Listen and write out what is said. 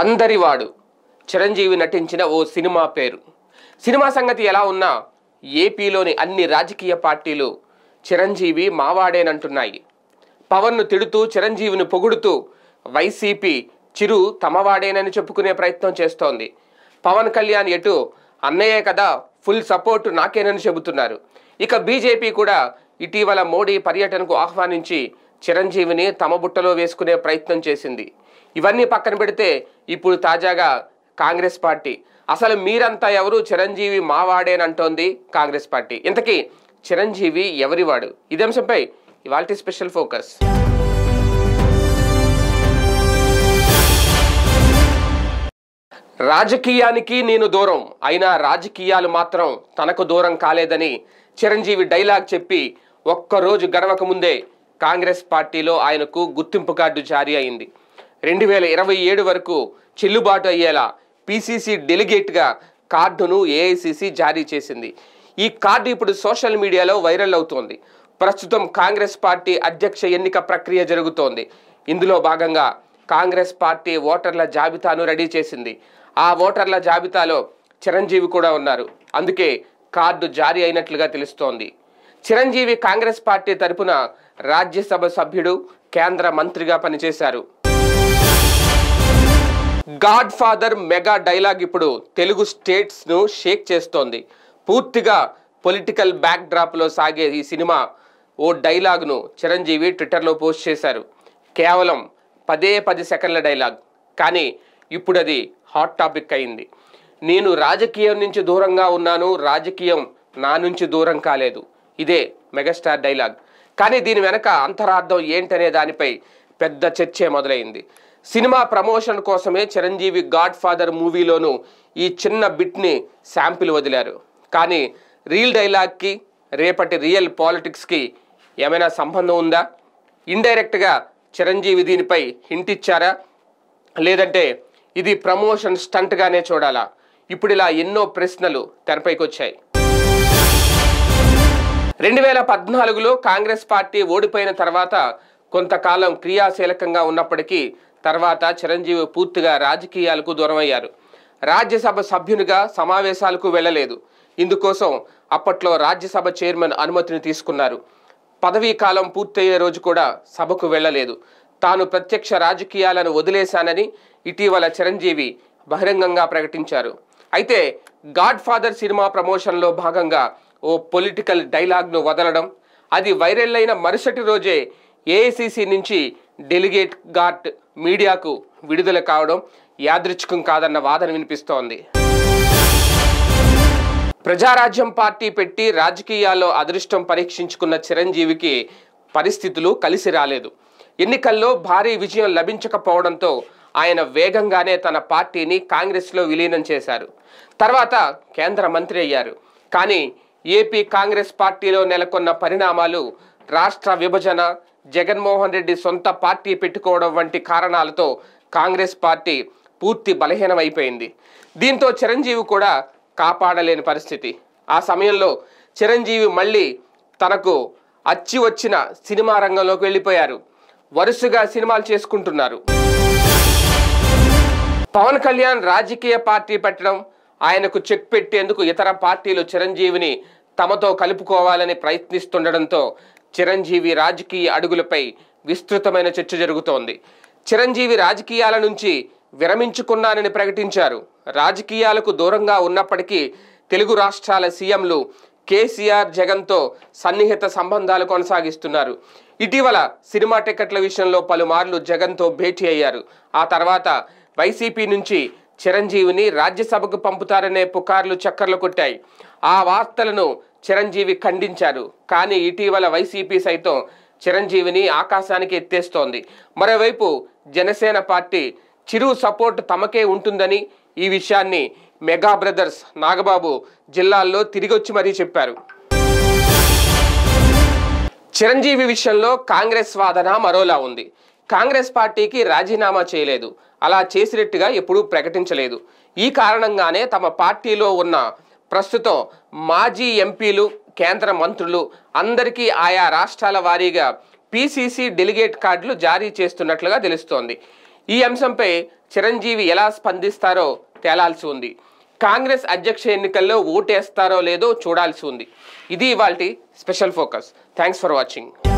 అందరివాడు చిరంజీవి నటించిన ఓ సినిమా పేరు సినిమా సంగతి ఎలా ఉన్నా ఏపీలోని అన్ని రాజకీయ పార్టీలు చిరంజీవి మావాడేనంటున్నాయి పవన్ను తిడుతూ చిరంజీవిని పొగుడుతూ వైసీపీ చిరు తమవాడేనని చెప్పుకునే ప్రయత్నం చేస్తోంది పవన్ కళ్యాణ్ ఎటు అన్నయ్యే కదా ఫుల్ సపోర్ట్ నాకేనని చెబుతున్నారు ఇక బీజేపీ కూడా ఇటీవల మోడీ పర్యటనకు ఆహ్వానించి చిరంజీవిని తమ బుట్టలో వేసుకునే ప్రయత్నం చేసింది ఇవన్నీ పక్కన పెడితే ఇప్పుడు తాజాగా కాంగ్రెస్ పార్టీ అసలు మీరంతా ఎవరు చిరంజీవి మావాడేనంటోంది కాంగ్రెస్ పార్టీ ఇంతకీ చిరంజీవి ఎవరివాడు ఇదే అంశంపై ఇవాళ స్పెషల్ ఫోకస్ రాజకీయానికి నేను దూరం అయినా రాజకీయాలు మాత్రం తనకు దూరం కాలేదని చిరంజీవి డైలాగ్ చెప్పి ఒక్కరోజు గడవక ముందే కాంగ్రెస్ పార్టీలో ఆయనకు గుర్తింపు కార్డు జారీ అయింది రెండు వేల ఇరవై ఏడు వరకు చెల్లుబాటు అయ్యేలా పీసీసీ డెలిగేట్గా కార్డును ఏఐసిసి జారీ చేసింది ఈ కార్డు ఇప్పుడు సోషల్ మీడియాలో వైరల్ అవుతోంది ప్రస్తుతం కాంగ్రెస్ పార్టీ అధ్యక్ష ఎన్నిక ప్రక్రియ జరుగుతోంది ఇందులో భాగంగా కాంగ్రెస్ పార్టీ ఓటర్ల జాబితాను రెడీ చేసింది ఆ ఓటర్ల జాబితాలో చిరంజీవి కూడా ఉన్నారు అందుకే కార్డు జారీ అయినట్లుగా తెలుస్తోంది చిరంజీవి కాంగ్రెస్ పార్టీ తరపున రాజ్యసభ సభ్యుడు కేంద్ర మంత్రిగా పనిచేశారు గాడ్ ఫాదర్ మెగా డైలాగ్ ఇప్పుడు తెలుగు స్టేట్స్ను షేక్ చేస్తోంది పూర్తిగా పొలిటికల్ బ్యాక్ లో సాగే ఈ సినిమా ఓ డైలాగ్ను చిరంజీవి ట్విట్టర్లో పోస్ట్ చేశారు కేవలం పదే పది సెకండ్ల డైలాగ్ కానీ ఇప్పుడు అది హాట్ టాపిక్ అయింది నేను రాజకీయం నుంచి దూరంగా ఉన్నాను రాజకీయం నా నుంచి దూరం కాలేదు ఇదే మెగాస్టార్ డైలాగ్ కానీ దీని వెనక అంతరార్థం ఏంటనే దానిపై పెద్ద చర్చే మొదలైంది సినిమా ప్రమోషన్ కోసమే చిరంజీవి గాడ్ ఫాదర్ మూవీలోనూ ఈ చిన్న బిట్ని శాంపిల్ వదిలారు కానీ రీల్ డైలాగ్కి రేపటి రియల్ పాలిటిక్స్కి ఏమైనా సంబంధం ఉందా ఇండైరెక్ట్గా చిరంజీవి దీనిపై హింటిచ్చారా లేదంటే ఇది ప్రమోషన్ స్టంట్గానే చూడాలా ఇప్పుడు ఇలా ఎన్నో ప్రశ్నలు తెరపైకి వచ్చాయి రెండు వేల పద్నాలుగులో కాంగ్రెస్ పార్టీ ఓడిపోయిన తర్వాత కొంతకాలం క్రియాశీలకంగా ఉన్నప్పటికీ తర్వాత చిరంజీవి పూర్తిగా రాజకీయాలకు అయ్యారు రాజ్యసభ సభ్యునిగా సమావేశాలకు వెళ్ళలేదు ఇందుకోసం అప్పట్లో రాజ్యసభ చైర్మన్ అనుమతిని తీసుకున్నారు పదవీ కాలం పూర్తయ్యే రోజు కూడా సభకు వెళ్ళలేదు తాను ప్రత్యక్ష రాజకీయాలను వదిలేశానని ఇటీవల చిరంజీవి బహిరంగంగా ప్రకటించారు అయితే గాడ్ ఫాదర్ సినిమా ప్రమోషన్లో భాగంగా ఓ పొలిటికల్ డైలాగ్ను వదలడం అది వైరల్ అయిన మరుసటి రోజే ఏఐసిసి నుంచి డెలిగేట్ గార్డ్ మీడియాకు విడుదల కావడం యాదృచ్ఛికం కాదన్న వాదన వినిపిస్తోంది ప్రజారాజ్యం పార్టీ పెట్టి రాజకీయాల్లో అదృష్టం పరీక్షించుకున్న చిరంజీవికి పరిస్థితులు కలిసి రాలేదు ఎన్నికల్లో భారీ విజయం లభించకపోవడంతో ఆయన వేగంగానే తన పార్టీని కాంగ్రెస్లో విలీనం చేశారు తర్వాత కేంద్ర మంత్రి అయ్యారు కానీ ఏపీ కాంగ్రెస్ పార్టీలో నెలకొన్న పరిణామాలు రాష్ట్ర విభజన జగన్మోహన్ రెడ్డి సొంత పార్టీ పెట్టుకోవడం వంటి కారణాలతో కాంగ్రెస్ పార్టీ పూర్తి బలహీనమైపోయింది దీంతో చిరంజీవి కూడా కాపాడలేని పరిస్థితి ఆ సమయంలో చిరంజీవి మళ్ళీ తనకు అచ్చి వచ్చిన సినిమా రంగంలోకి వెళ్ళిపోయారు వరుసగా సినిమాలు చేసుకుంటున్నారు పవన్ కళ్యాణ్ రాజకీయ పార్టీ పెట్టడం ఆయనకు చెక్ పెట్టేందుకు ఇతర పార్టీలు చిరంజీవిని తమతో కలుపుకోవాలని ప్రయత్నిస్తుండడంతో చిరంజీవి రాజకీయ అడుగులపై విస్తృతమైన చర్చ జరుగుతోంది చిరంజీవి రాజకీయాల నుంచి విరమించుకున్నానని ప్రకటించారు రాజకీయాలకు దూరంగా ఉన్నప్పటికీ తెలుగు రాష్ట్రాల సీఎంలు కేసీఆర్ జగన్తో సన్నిహిత సంబంధాలు కొనసాగిస్తున్నారు ఇటీవల సినిమా టికెట్ల విషయంలో పలుమార్లు జగన్తో భేటీ అయ్యారు ఆ తర్వాత వైసీపీ నుంచి చిరంజీవిని రాజ్యసభకు పంపుతారనే పుకార్లు చక్కర్లు కొట్టాయి ఆ వార్తలను చిరంజీవి ఖండించారు కానీ ఇటీవల వైసీపీ సైతం చిరంజీవిని ఆకాశానికి ఎత్తేస్తోంది మరోవైపు జనసేన పార్టీ చిరు సపోర్ట్ తమకే ఉంటుందని ఈ విషయాన్ని మెగా బ్రదర్స్ నాగబాబు జిల్లాల్లో తిరిగొచ్చి మరీ చెప్పారు చిరంజీవి విషయంలో కాంగ్రెస్ వాదన మరోలా ఉంది కాంగ్రెస్ పార్టీకి రాజీనామా చేయలేదు అలా చేసినట్టుగా ఎప్పుడూ ప్రకటించలేదు ఈ కారణంగానే తమ పార్టీలో ఉన్న ప్రస్తుతం మాజీ ఎంపీలు కేంద్ర మంత్రులు అందరికీ ఆయా రాష్ట్రాల వారీగా పీసీసీ డెలిగేట్ కార్డులు జారీ చేస్తున్నట్లుగా తెలుస్తోంది ఈ అంశంపై చిరంజీవి ఎలా స్పందిస్తారో తేలాల్సి ఉంది కాంగ్రెస్ అధ్యక్ష ఎన్నికల్లో ఓటేస్తారో లేదో చూడాల్సి ఉంది ఇది ఇవాళ special focus thanks for watching